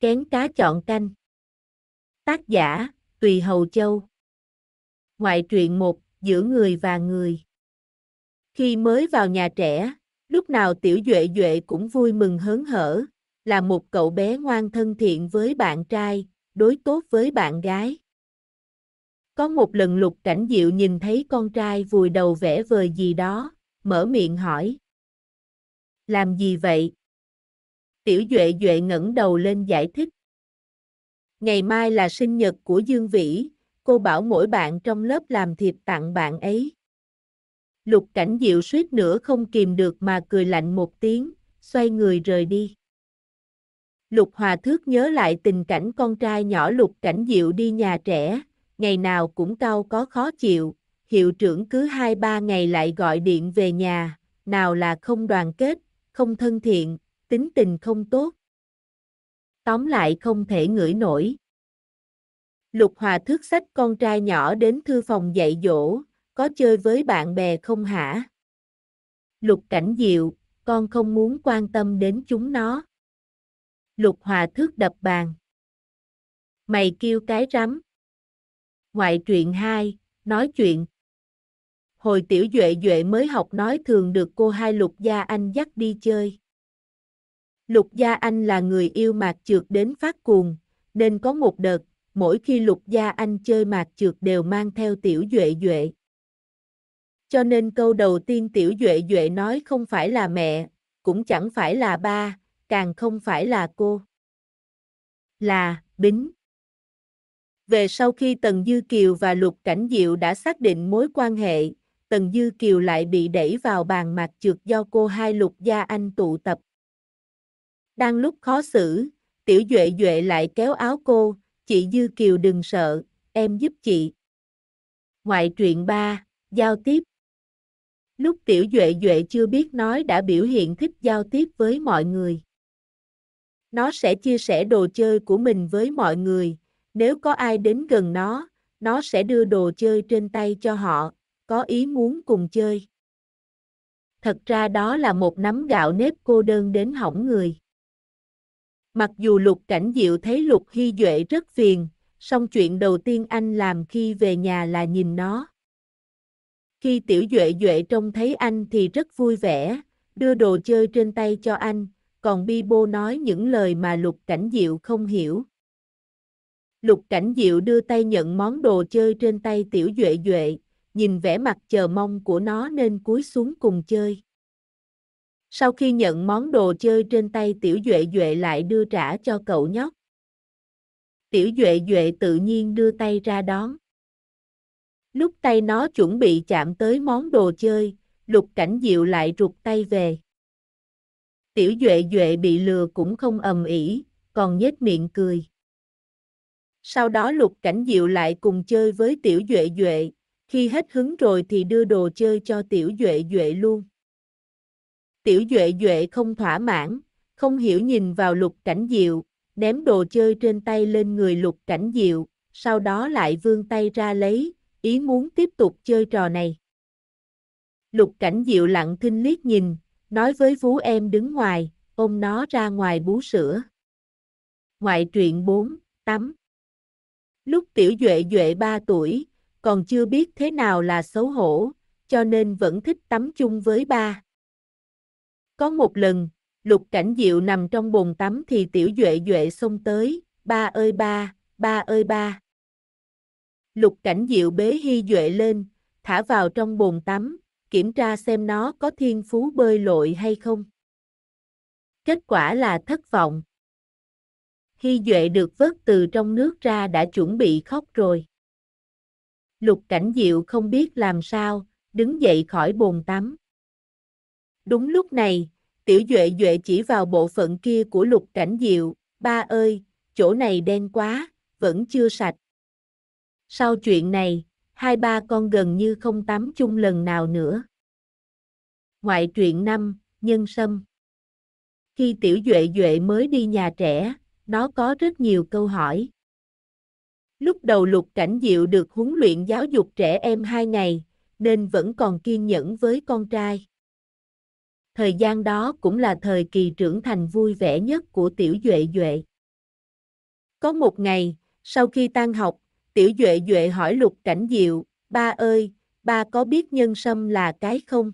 Kén cá chọn canh. Tác giả, Tùy Hầu Châu. Ngoại truyện một giữa người và người. Khi mới vào nhà trẻ, lúc nào tiểu duệ duệ cũng vui mừng hớn hở, là một cậu bé ngoan thân thiện với bạn trai, đối tốt với bạn gái. Có một lần lục cảnh diệu nhìn thấy con trai vùi đầu vẽ vời gì đó, mở miệng hỏi. Làm gì vậy? Tiểu Duệ Duệ ngẩng đầu lên giải thích. Ngày mai là sinh nhật của Dương Vĩ, cô bảo mỗi bạn trong lớp làm thiệp tặng bạn ấy. Lục cảnh diệu suýt nữa không kìm được mà cười lạnh một tiếng, xoay người rời đi. Lục Hòa Thước nhớ lại tình cảnh con trai nhỏ Lục Cảnh Diệu đi nhà trẻ, ngày nào cũng cau có khó chịu, hiệu trưởng cứ 2-3 ngày lại gọi điện về nhà, nào là không đoàn kết, không thân thiện, tính tình không tốt. Tóm lại không thể ngửi nổi. Lục Hòa thước sách con trai nhỏ đến thư phòng dạy dỗ, có chơi với bạn bè không hả? Lục Cảnh Diệu, con không muốn quan tâm đến chúng nó. Lục Hòa thước đập bàn. Mày kêu cái rắm. Ngoại truyện 2, nói chuyện. Hồi tiểu Duệ Duệ mới học nói thường được cô hai Lục Gia Anh dắt đi chơi. Lục Gia Anh là người yêu mạc trượt đến phát cuồng, nên có một đợt, mỗi khi Lục Gia Anh chơi mạc trượt đều mang theo Tiểu Duệ Duệ. Cho nên câu đầu tiên Tiểu Duệ Duệ nói không phải là mẹ, cũng chẳng phải là ba, càng không phải là cô. Là, Bính. Về sau khi Tần Dư Kiều và Lục Cảnh Diệu đã xác định mối quan hệ, Tần Dư Kiều lại bị đẩy vào bàn mạc trượt do cô hai Lục Gia Anh tụ tập đang lúc khó xử, tiểu duệ duệ lại kéo áo cô, chị Dư Kiều đừng sợ, em giúp chị. Ngoại truyện 3, giao tiếp. Lúc tiểu duệ duệ chưa biết nói đã biểu hiện thích giao tiếp với mọi người. Nó sẽ chia sẻ đồ chơi của mình với mọi người, nếu có ai đến gần nó, nó sẽ đưa đồ chơi trên tay cho họ, có ý muốn cùng chơi. Thật ra đó là một nắm gạo nếp cô đơn đến hỏng người. Mặc dù lục cảnh diệu thấy lục hy duệ rất phiền, song chuyện đầu tiên anh làm khi về nhà là nhìn nó. Khi tiểu duệ duệ trông thấy anh thì rất vui vẻ, đưa đồ chơi trên tay cho anh, còn bi bô nói những lời mà lục cảnh diệu không hiểu. Lục cảnh diệu đưa tay nhận món đồ chơi trên tay tiểu duệ duệ, nhìn vẻ mặt chờ mong của nó nên cúi xuống cùng chơi. Sau khi nhận món đồ chơi trên tay Tiểu Duệ Duệ lại đưa trả cho cậu nhóc. Tiểu Duệ Duệ tự nhiên đưa tay ra đón. Lúc tay nó chuẩn bị chạm tới món đồ chơi, Lục Cảnh Diệu lại rụt tay về. Tiểu Duệ Duệ bị lừa cũng không ầm ĩ, còn nhếch miệng cười. Sau đó Lục Cảnh Diệu lại cùng chơi với Tiểu Duệ Duệ, khi hết hứng rồi thì đưa đồ chơi cho Tiểu Duệ Duệ luôn. Tiểu Duệ Duệ không thỏa mãn, không hiểu nhìn vào lục cảnh diệu, ném đồ chơi trên tay lên người lục cảnh diệu, sau đó lại vươn tay ra lấy, ý muốn tiếp tục chơi trò này. Lục cảnh diệu lặng thinh liếc nhìn, nói với vú em đứng ngoài, ôm nó ra ngoài bú sữa. Ngoại truyện 4, tắm. Lúc tiểu duệ duệ 3 tuổi, còn chưa biết thế nào là xấu hổ, cho nên vẫn thích tắm chung với ba. Có một lần, lục cảnh diệu nằm trong bồn tắm thì tiểu duệ duệ xông tới, ba ơi ba, ba ơi ba. Lục cảnh diệu bế hy duệ lên, thả vào trong bồn tắm, kiểm tra xem nó có thiên phú bơi lội hay không. Kết quả là thất vọng. Hy Duệ được vớt từ trong nước ra đã chuẩn bị khóc rồi. Lục Cảnh Diệu không biết làm sao, đứng dậy khỏi bồn tắm. Đúng lúc này, tiểu duệ duệ chỉ vào bộ phận kia của lục cảnh diệu, ba ơi, chỗ này đen quá, vẫn chưa sạch. Sau chuyện này, hai ba con gần như không tắm chung lần nào nữa. Ngoại truyện năm Nhân Sâm Khi tiểu duệ duệ mới đi nhà trẻ, nó có rất nhiều câu hỏi. Lúc đầu lục cảnh diệu được huấn luyện giáo dục trẻ em hai ngày, nên vẫn còn kiên nhẫn với con trai thời gian đó cũng là thời kỳ trưởng thành vui vẻ nhất của Tiểu Duệ Duệ. Có một ngày, sau khi tan học, Tiểu Duệ Duệ hỏi Lục Cảnh Diệu, ba ơi, ba có biết nhân sâm là cái không?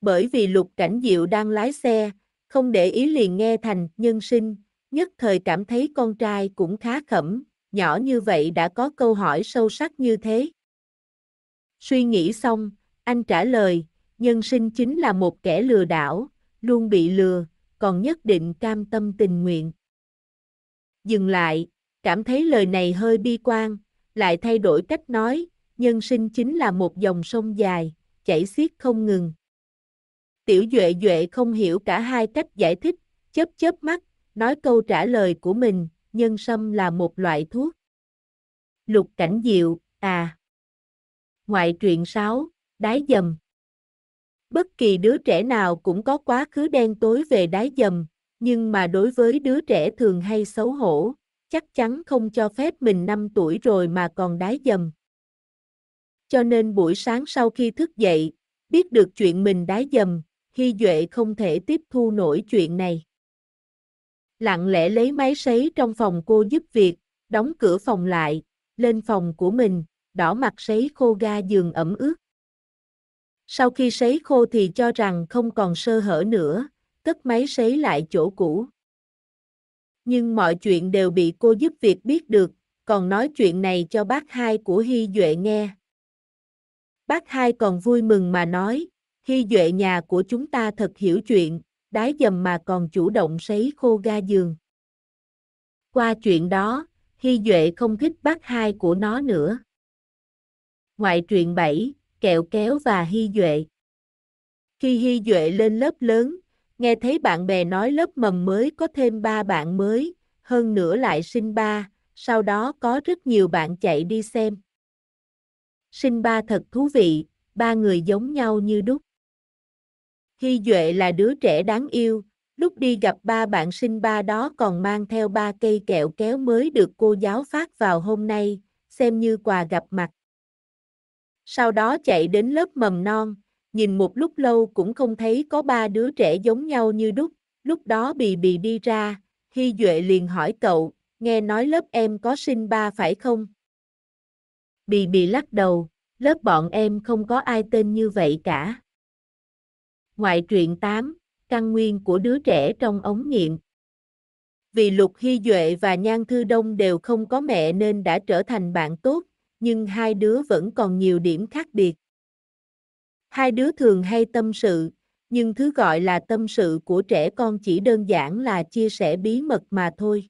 Bởi vì Lục Cảnh Diệu đang lái xe, không để ý liền nghe thành nhân sinh, nhất thời cảm thấy con trai cũng khá khẩm, nhỏ như vậy đã có câu hỏi sâu sắc như thế. Suy nghĩ xong, anh trả lời, nhân sinh chính là một kẻ lừa đảo, luôn bị lừa, còn nhất định cam tâm tình nguyện. Dừng lại, cảm thấy lời này hơi bi quan, lại thay đổi cách nói, nhân sinh chính là một dòng sông dài, chảy xiết không ngừng. Tiểu Duệ Duệ không hiểu cả hai cách giải thích, chớp chớp mắt, nói câu trả lời của mình, nhân sâm là một loại thuốc. Lục Cảnh Diệu, à. Ngoại truyện 6, Đái Dầm Bất kỳ đứa trẻ nào cũng có quá khứ đen tối về đái dầm, nhưng mà đối với đứa trẻ thường hay xấu hổ, chắc chắn không cho phép mình 5 tuổi rồi mà còn đái dầm. Cho nên buổi sáng sau khi thức dậy, biết được chuyện mình đái dầm, Hy Duệ không thể tiếp thu nổi chuyện này. Lặng lẽ lấy máy sấy trong phòng cô giúp việc, đóng cửa phòng lại, lên phòng của mình, đỏ mặt sấy khô ga giường ẩm ướt. Sau khi sấy khô thì cho rằng không còn sơ hở nữa, cất máy sấy lại chỗ cũ. Nhưng mọi chuyện đều bị cô giúp việc biết được, còn nói chuyện này cho bác hai của Hy Duệ nghe. Bác hai còn vui mừng mà nói, Hy Duệ nhà của chúng ta thật hiểu chuyện, đái dầm mà còn chủ động sấy khô ga giường. Qua chuyện đó, Hy Duệ không thích bác hai của nó nữa. Ngoại truyện 7 kẹo kéo và hy duệ. Khi hy duệ lên lớp lớn, nghe thấy bạn bè nói lớp mầm mới có thêm ba bạn mới, hơn nữa lại sinh ba, sau đó có rất nhiều bạn chạy đi xem. Sinh ba thật thú vị, ba người giống nhau như đúc. Hy Duệ là đứa trẻ đáng yêu, lúc đi gặp ba bạn sinh ba đó còn mang theo ba cây kẹo kéo mới được cô giáo phát vào hôm nay, xem như quà gặp mặt sau đó chạy đến lớp mầm non, nhìn một lúc lâu cũng không thấy có ba đứa trẻ giống nhau như đúc, lúc đó bì bì đi ra, Hy Duệ liền hỏi cậu, nghe nói lớp em có sinh ba phải không? Bì bì lắc đầu, lớp bọn em không có ai tên như vậy cả. Ngoại truyện 8, căn nguyên của đứa trẻ trong ống nghiệm. Vì Lục Hy Duệ và Nhan Thư Đông đều không có mẹ nên đã trở thành bạn tốt, nhưng hai đứa vẫn còn nhiều điểm khác biệt. Hai đứa thường hay tâm sự, nhưng thứ gọi là tâm sự của trẻ con chỉ đơn giản là chia sẻ bí mật mà thôi.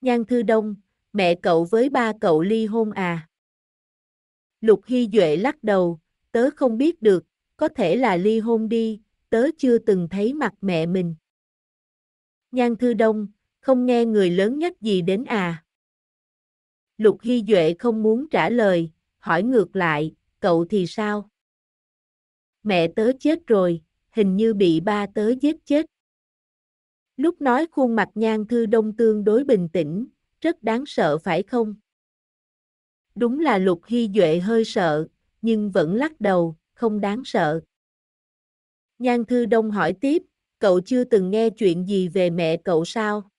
Nhan Thư Đông, mẹ cậu với ba cậu ly hôn à? Lục Hy Duệ lắc đầu, tớ không biết được, có thể là ly hôn đi, tớ chưa từng thấy mặt mẹ mình. Nhan Thư Đông, không nghe người lớn nhất gì đến à? Lục Hy Duệ không muốn trả lời, hỏi ngược lại, cậu thì sao? Mẹ tớ chết rồi, hình như bị ba tớ giết chết. Lúc nói khuôn mặt Nhan Thư Đông tương đối bình tĩnh, rất đáng sợ phải không? Đúng là Lục Hy Duệ hơi sợ, nhưng vẫn lắc đầu, không đáng sợ. Nhan Thư Đông hỏi tiếp, cậu chưa từng nghe chuyện gì về mẹ cậu sao?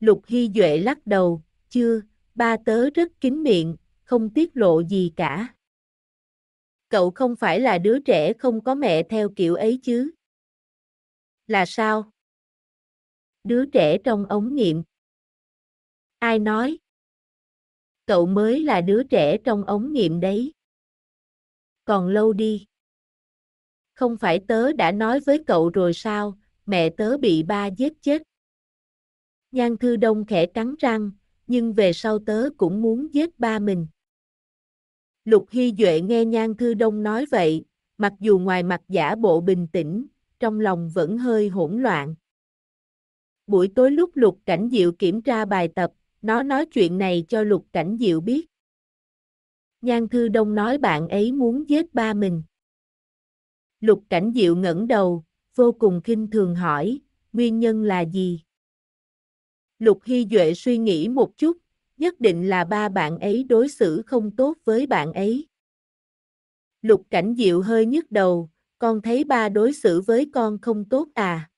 Lục Hy Duệ lắc đầu, chưa, ba tớ rất kín miệng, không tiết lộ gì cả. Cậu không phải là đứa trẻ không có mẹ theo kiểu ấy chứ? Là sao? Đứa trẻ trong ống nghiệm. Ai nói? Cậu mới là đứa trẻ trong ống nghiệm đấy. Còn lâu đi. Không phải tớ đã nói với cậu rồi sao, mẹ tớ bị ba giết chết. Nhan Thư Đông khẽ cắn răng, nhưng về sau tớ cũng muốn giết ba mình. Lục Hy Duệ nghe Nhan Thư Đông nói vậy, mặc dù ngoài mặt giả bộ bình tĩnh, trong lòng vẫn hơi hỗn loạn. Buổi tối lúc Lục Cảnh Diệu kiểm tra bài tập, nó nói chuyện này cho Lục Cảnh Diệu biết. Nhan Thư Đông nói bạn ấy muốn giết ba mình. Lục Cảnh Diệu ngẩng đầu, vô cùng kinh thường hỏi, nguyên nhân là gì? Lục Hy Duệ suy nghĩ một chút, nhất định là ba bạn ấy đối xử không tốt với bạn ấy. Lục Cảnh Diệu hơi nhức đầu, con thấy ba đối xử với con không tốt à.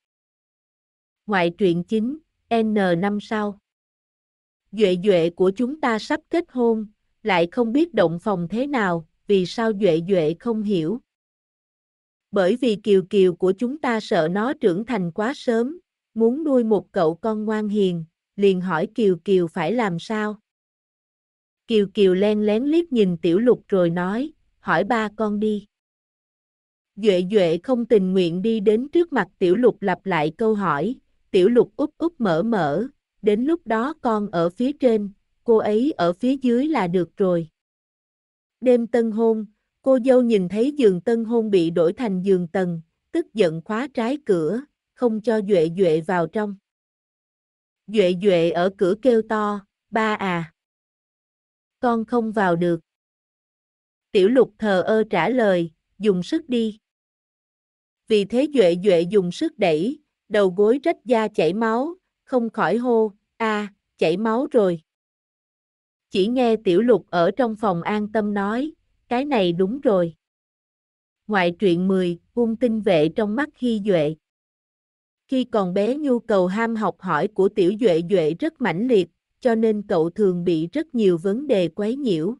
Ngoại truyện chính, N năm sau. Duệ Duệ của chúng ta sắp kết hôn, lại không biết động phòng thế nào, vì sao Duệ Duệ không hiểu. Bởi vì Kiều Kiều của chúng ta sợ nó trưởng thành quá sớm, muốn nuôi một cậu con ngoan hiền, liền hỏi Kiều Kiều phải làm sao. Kiều Kiều len lén liếc nhìn Tiểu Lục rồi nói, hỏi ba con đi. Duệ Duệ không tình nguyện đi đến trước mặt Tiểu Lục lặp lại câu hỏi, Tiểu Lục úp úp mở mở, đến lúc đó con ở phía trên, cô ấy ở phía dưới là được rồi. Đêm tân hôn, cô dâu nhìn thấy giường tân hôn bị đổi thành giường tầng, tức giận khóa trái cửa, không cho Duệ Duệ vào trong. Duệ Duệ ở cửa kêu to, ba à. Con không vào được. Tiểu lục thờ ơ trả lời, dùng sức đi. Vì thế Duệ Duệ dùng sức đẩy, đầu gối rách da chảy máu, không khỏi hô, a, chảy máu rồi. Chỉ nghe Tiểu Lục ở trong phòng an tâm nói, cái này đúng rồi. Ngoại truyện 10, cung tinh vệ trong mắt khi Duệ. Khi còn bé nhu cầu ham học hỏi của tiểu duệ duệ rất mãnh liệt, cho nên cậu thường bị rất nhiều vấn đề quấy nhiễu.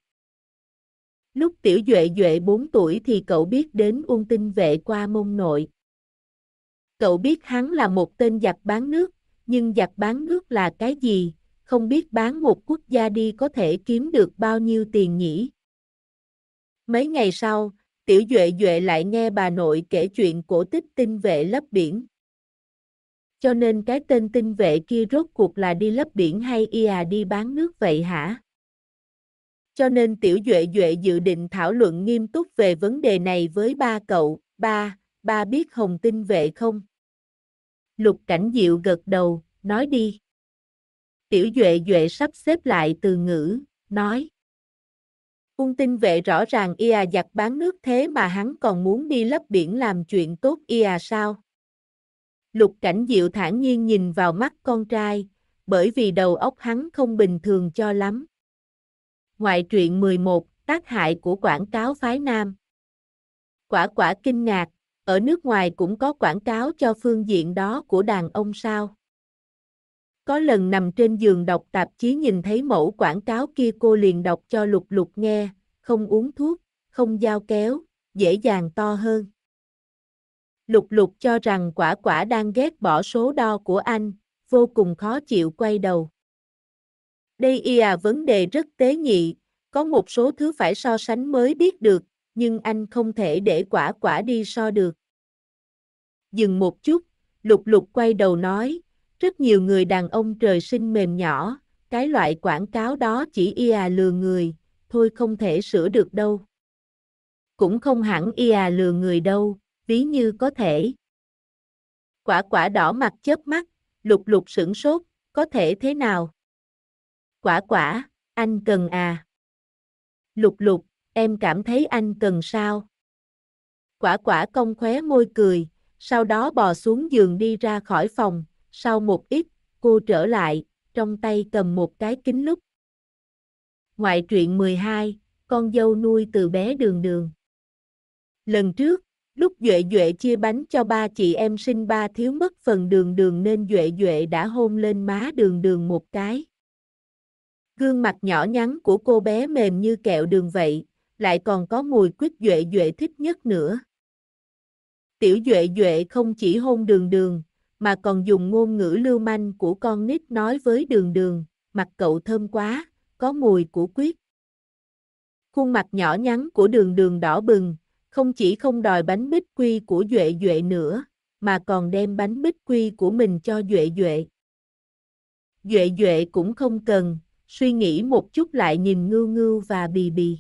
Lúc tiểu duệ duệ 4 tuổi thì cậu biết đến ung tinh vệ qua mông nội. Cậu biết hắn là một tên giặc bán nước, nhưng giặc bán nước là cái gì, không biết bán một quốc gia đi có thể kiếm được bao nhiêu tiền nhỉ. Mấy ngày sau, tiểu duệ duệ lại nghe bà nội kể chuyện cổ tích tinh vệ lấp biển. Cho nên cái tên tinh vệ kia rốt cuộc là đi lấp biển hay ia đi bán nước vậy hả? Cho nên tiểu duệ duệ dự định thảo luận nghiêm túc về vấn đề này với ba cậu, ba, ba biết hồng tinh vệ không? Lục cảnh diệu gật đầu, nói đi. Tiểu duệ duệ sắp xếp lại từ ngữ, nói. Ung tinh vệ rõ ràng ia giặt bán nước thế mà hắn còn muốn đi lấp biển làm chuyện tốt ia sao? Lục Cảnh Diệu thản nhiên nhìn vào mắt con trai, bởi vì đầu óc hắn không bình thường cho lắm. Ngoại truyện 11, tác hại của quảng cáo phái nam. Quả quả kinh ngạc, ở nước ngoài cũng có quảng cáo cho phương diện đó của đàn ông sao. Có lần nằm trên giường đọc tạp chí nhìn thấy mẫu quảng cáo kia cô liền đọc cho lục lục nghe, không uống thuốc, không giao kéo, dễ dàng to hơn. Lục lục cho rằng quả quả đang ghét bỏ số đo của anh, vô cùng khó chịu quay đầu. Đây y à vấn đề rất tế nhị, có một số thứ phải so sánh mới biết được, nhưng anh không thể để quả quả đi so được. Dừng một chút, lục lục quay đầu nói, rất nhiều người đàn ông trời sinh mềm nhỏ, cái loại quảng cáo đó chỉ y à lừa người, thôi không thể sửa được đâu. Cũng không hẳn y à lừa người đâu, ví như có thể. Quả quả đỏ mặt chớp mắt, lục lục sửng sốt, có thể thế nào? Quả quả, anh cần à? Lục lục, em cảm thấy anh cần sao? Quả quả cong khóe môi cười, sau đó bò xuống giường đi ra khỏi phòng, sau một ít, cô trở lại, trong tay cầm một cái kính lúp. Ngoại truyện 12, con dâu nuôi từ bé đường đường. Lần trước, Lúc Duệ Duệ chia bánh cho ba chị em sinh ba thiếu mất phần đường đường nên Duệ Duệ đã hôn lên má đường đường một cái. Gương mặt nhỏ nhắn của cô bé mềm như kẹo đường vậy, lại còn có mùi quýt Duệ Duệ thích nhất nữa. Tiểu Duệ Duệ không chỉ hôn đường đường, mà còn dùng ngôn ngữ lưu manh của con nít nói với đường đường, mặt cậu thơm quá, có mùi của quyết. Khuôn mặt nhỏ nhắn của đường đường đỏ bừng, không chỉ không đòi bánh bích quy của Duệ Duệ nữa, mà còn đem bánh bích quy của mình cho Duệ Duệ. Duệ Duệ cũng không cần, suy nghĩ một chút lại nhìn Ngưu Ngưu và Bì Bì.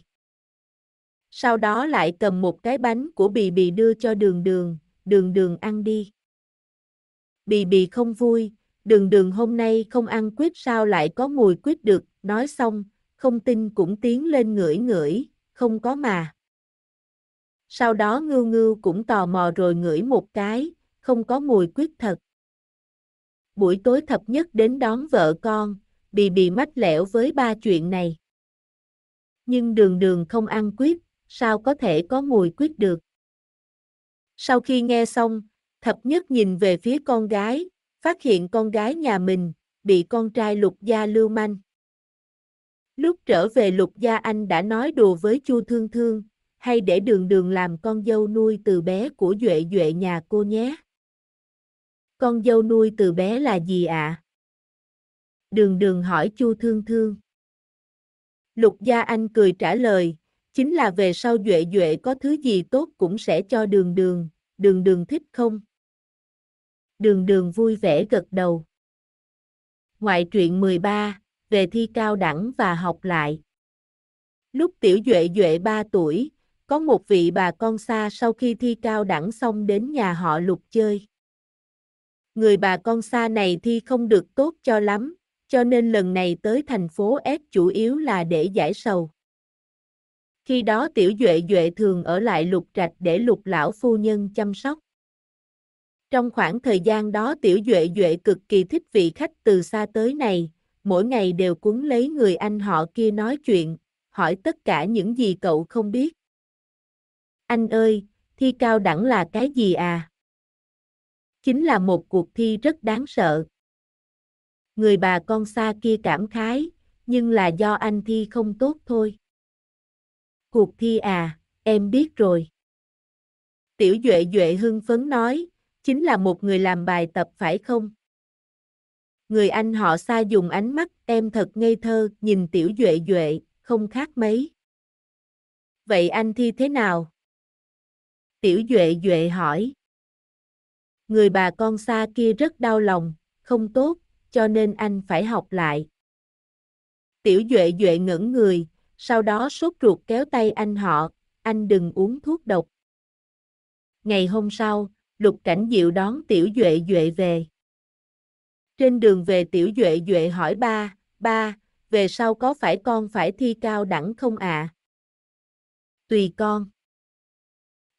Sau đó lại cầm một cái bánh của Bì Bì đưa cho Đường Đường, Đường Đường ăn đi. Bì Bì không vui, Đường Đường hôm nay không ăn quýt sao lại có mùi quýt được, nói xong, không tin cũng tiến lên ngửi ngửi, không có mà. Sau đó ngưu ngưu cũng tò mò rồi ngửi một cái, không có mùi quyết thật. Buổi tối thập nhất đến đón vợ con, bị bị mách lẻo với ba chuyện này. Nhưng đường đường không ăn quyết, sao có thể có mùi quyết được. Sau khi nghe xong, thập nhất nhìn về phía con gái, phát hiện con gái nhà mình, bị con trai lục gia lưu manh. Lúc trở về lục gia anh đã nói đùa với chu thương thương, hay để đường đường làm con dâu nuôi từ bé của Duệ Duệ nhà cô nhé. Con dâu nuôi từ bé là gì ạ? À? Đường đường hỏi Chu Thương Thương. Lục Gia Anh cười trả lời, chính là về sau Duệ Duệ có thứ gì tốt cũng sẽ cho đường đường, đường đường thích không? Đường đường vui vẻ gật đầu. Ngoại truyện 13, về thi cao đẳng và học lại. Lúc tiểu Duệ Duệ 3 tuổi, có một vị bà con xa sau khi thi cao đẳng xong đến nhà họ lục chơi. Người bà con xa này thi không được tốt cho lắm, cho nên lần này tới thành phố S chủ yếu là để giải sầu. Khi đó tiểu duệ duệ thường ở lại lục trạch để lục lão phu nhân chăm sóc. Trong khoảng thời gian đó tiểu duệ duệ cực kỳ thích vị khách từ xa tới này, mỗi ngày đều cuốn lấy người anh họ kia nói chuyện, hỏi tất cả những gì cậu không biết. Anh ơi, thi cao đẳng là cái gì à? Chính là một cuộc thi rất đáng sợ. Người bà con xa kia cảm khái, nhưng là do anh thi không tốt thôi. Cuộc thi à, em biết rồi. Tiểu Duệ Duệ hưng phấn nói, chính là một người làm bài tập phải không? Người anh họ xa dùng ánh mắt em thật ngây thơ nhìn Tiểu Duệ Duệ, không khác mấy. Vậy anh thi thế nào? Tiểu Duệ Duệ hỏi. Người bà con xa kia rất đau lòng, không tốt, cho nên anh phải học lại. Tiểu Duệ Duệ ngẩn người, sau đó sốt ruột kéo tay anh họ, anh đừng uống thuốc độc. Ngày hôm sau, Lục Cảnh Diệu đón Tiểu Duệ Duệ về. Trên đường về Tiểu Duệ Duệ hỏi ba, ba, về sau có phải con phải thi cao đẳng không ạ? À? Tùy con.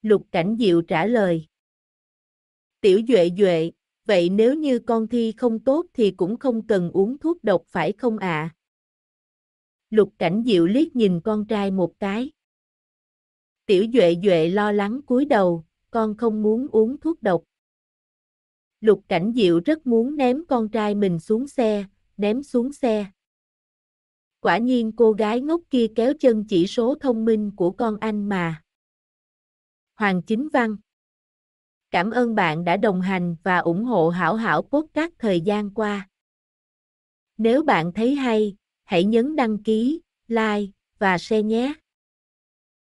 Lục Cảnh Diệu trả lời. Tiểu Duệ Duệ, vậy nếu như con thi không tốt thì cũng không cần uống thuốc độc phải không ạ? À? Lục Cảnh Diệu liếc nhìn con trai một cái. Tiểu Duệ Duệ lo lắng cúi đầu, con không muốn uống thuốc độc. Lục Cảnh Diệu rất muốn ném con trai mình xuống xe, ném xuống xe. Quả nhiên cô gái ngốc kia kéo chân chỉ số thông minh của con anh mà. Hoàng Chính Văn. Cảm ơn bạn đã đồng hành và ủng hộ Hảo Hảo Podcast thời gian qua. Nếu bạn thấy hay, hãy nhấn đăng ký, like và share nhé.